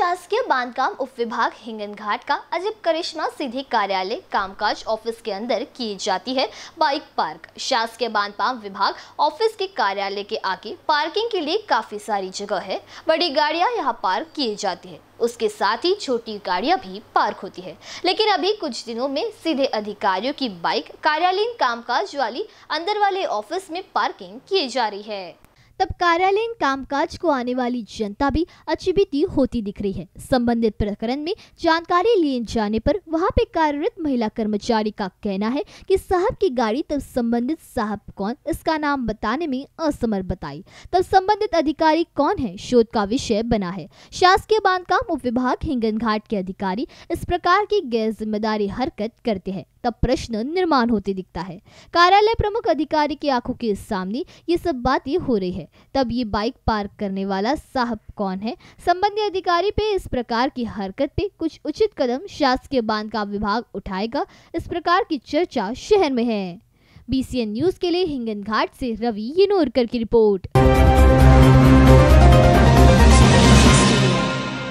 शासकीय बांधकाम उप विभाग हिंगन घाट का अजीब करिश्मा सीधी कार्यालय कामकाज ऑफिस के अंदर की जाती है बाइक पार्क शासकीय बांधकाम विभाग ऑफिस के कार्यालय के आगे पार्किंग के लिए काफी सारी जगह है बड़ी गाड़ियां यहां पार्क की जाती है उसके साथ ही छोटी गाड़ियां भी पार्क होती है लेकिन अभी कुछ दिनों में सीधे अधिकारियों की बाइक कार्यालयीन कामकाज वाली अंदर वाले ऑफिस में पार्किंग की जा रही है तब कार्यालयीन कामकाज को आने वाली जनता भी अचीबीती होती दिख रही है संबंधित प्रकरण में जानकारी लिए जाने पर वहाँ पे कार्यरत महिला कर्मचारी का कहना है कि साहब की गाड़ी तब संबंधित साहब कौन इसका नाम बताने में असमर्थ बताई तब संबंधित अधिकारी कौन है शोध का विषय बना है शासकीय बांधकाम उप विभाग हिंगन घाट के अधिकारी इस प्रकार की गैर जिम्मेदारी हरकत करते हैं तब प्रश्न निर्माण होते दिखता है कार्यालय प्रमुख अधिकारी की आंखों के सामने ये सब बातें हो रही है तब ये बाइक पार्क करने वाला साहब कौन है संबंधित अधिकारी पे इस प्रकार की हरकत पे कुछ उचित कदम शासकीय बांध का विभाग उठाएगा इस प्रकार की चर्चा शहर में है बीसीएन न्यूज के लिए हिंगन घाट से रवि येनोरकर की रिपोर्ट